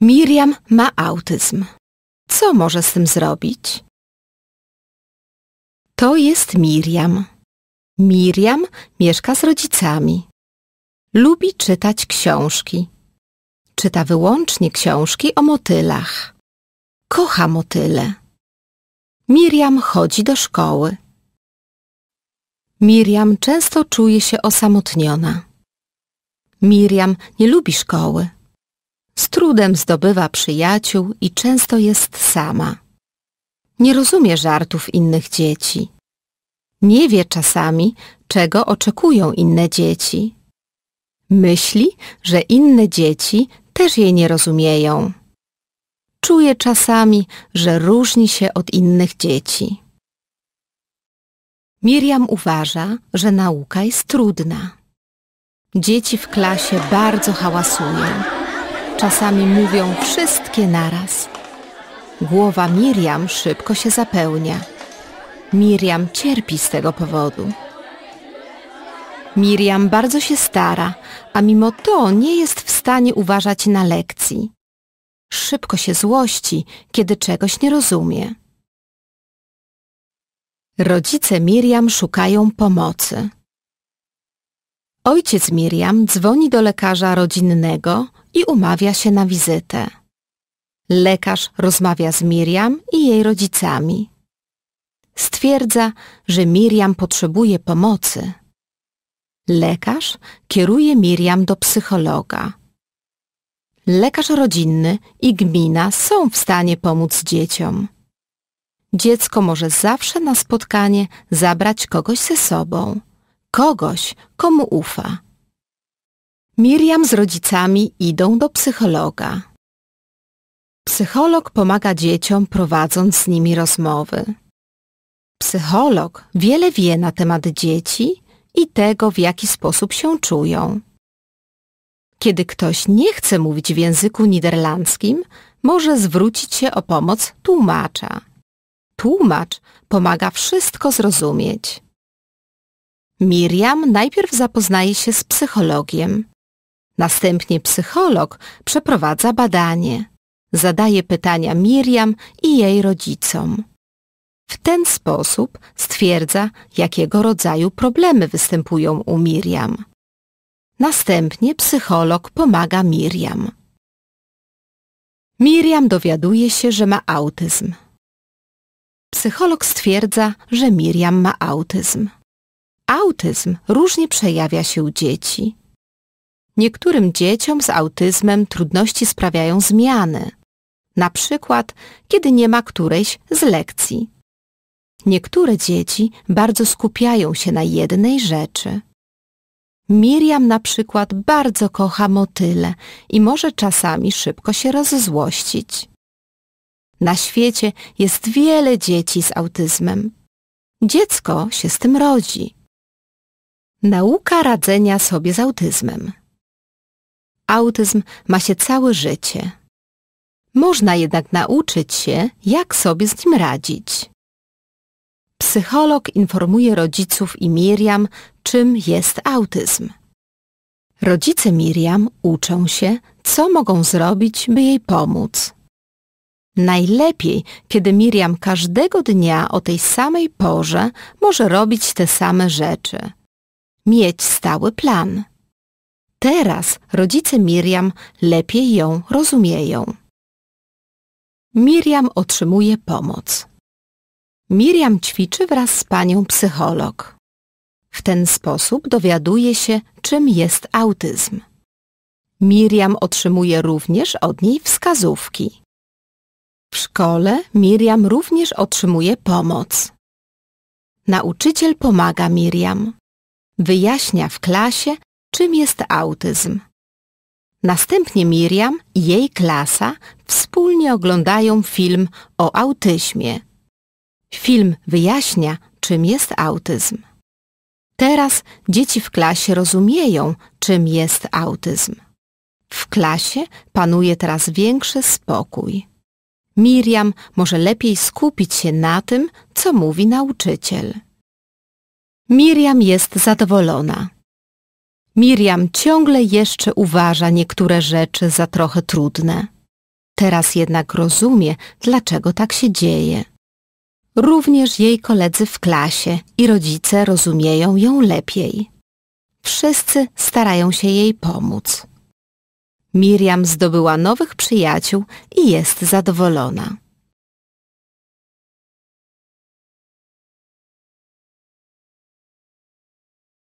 Miriam ma autyzm. Co może z tym zrobić? To jest Miriam. Miriam mieszka z rodzicami. Lubi czytać książki. Czyta wyłącznie książki o motylach. Kocha motyle. Miriam chodzi do szkoły. Miriam często czuje się osamotniona. Miriam nie lubi szkoły. Z trudem zdobywa przyjaciół i często jest sama. Nie rozumie żartów innych dzieci. Nie wie czasami, czego oczekują inne dzieci. Myśli, że inne dzieci też jej nie rozumieją. Czuje czasami, że różni się od innych dzieci. Miriam uważa, że nauka jest trudna. Dzieci w klasie bardzo hałasują. Czasami mówią wszystkie naraz. Głowa Miriam szybko się zapełnia. Miriam cierpi z tego powodu. Miriam bardzo się stara, a mimo to nie jest w stanie uważać na lekcji. Szybko się złości, kiedy czegoś nie rozumie. Rodzice Miriam szukają pomocy. Ojciec Miriam dzwoni do lekarza rodzinnego, i umawia się na wizytę. Lekarz rozmawia z Miriam i jej rodzicami. Stwierdza, że Miriam potrzebuje pomocy. Lekarz kieruje Miriam do psychologa. Lekarz rodzinny i gmina są w stanie pomóc dzieciom. Dziecko może zawsze na spotkanie zabrać kogoś ze sobą, kogoś, komu ufa. Miriam z rodzicami idą do psychologa. Psycholog pomaga dzieciom prowadząc z nimi rozmowy. Psycholog wiele wie na temat dzieci i tego, w jaki sposób się czują. Kiedy ktoś nie chce mówić w języku niderlandzkim, może zwrócić się o pomoc tłumacza. Tłumacz pomaga wszystko zrozumieć. Miriam najpierw zapoznaje się z psychologiem. Następnie psycholog przeprowadza badanie. Zadaje pytania Miriam i jej rodzicom. W ten sposób stwierdza, jakiego rodzaju problemy występują u Miriam. Następnie psycholog pomaga Miriam. Miriam dowiaduje się, że ma autyzm. Psycholog stwierdza, że Miriam ma autyzm. Autyzm różnie przejawia się u dzieci. Niektórym dzieciom z autyzmem trudności sprawiają zmiany, na przykład kiedy nie ma którejś z lekcji. Niektóre dzieci bardzo skupiają się na jednej rzeczy. Miriam na przykład bardzo kocha motyle i może czasami szybko się rozzłościć. Na świecie jest wiele dzieci z autyzmem. Dziecko się z tym rodzi. Nauka radzenia sobie z autyzmem autyzm ma się całe życie. Można jednak nauczyć się, jak sobie z nim radzić. Psycholog informuje rodziców i Miriam, czym jest autyzm. Rodzice Miriam uczą się, co mogą zrobić, by jej pomóc. Najlepiej, kiedy Miriam każdego dnia o tej samej porze może robić te same rzeczy. Mieć stały plan. Teraz rodzice Miriam lepiej ją rozumieją. Miriam otrzymuje pomoc. Miriam ćwiczy wraz z panią psycholog. W ten sposób dowiaduje się, czym jest autyzm. Miriam otrzymuje również od niej wskazówki. W szkole Miriam również otrzymuje pomoc. Nauczyciel pomaga Miriam. Wyjaśnia w klasie, czym jest autyzm. Następnie Miriam i jej klasa wspólnie oglądają film o autyzmie. Film wyjaśnia, czym jest autyzm. Teraz dzieci w klasie rozumieją, czym jest autyzm. W klasie panuje teraz większy spokój. Miriam może lepiej skupić się na tym, co mówi nauczyciel. Miriam jest zadowolona. Miriam ciągle jeszcze uważa niektóre rzeczy za trochę trudne. Teraz jednak rozumie, dlaczego tak się dzieje. Również jej koledzy w klasie i rodzice rozumieją ją lepiej. Wszyscy starają się jej pomóc. Miriam zdobyła nowych przyjaciół i jest zadowolona.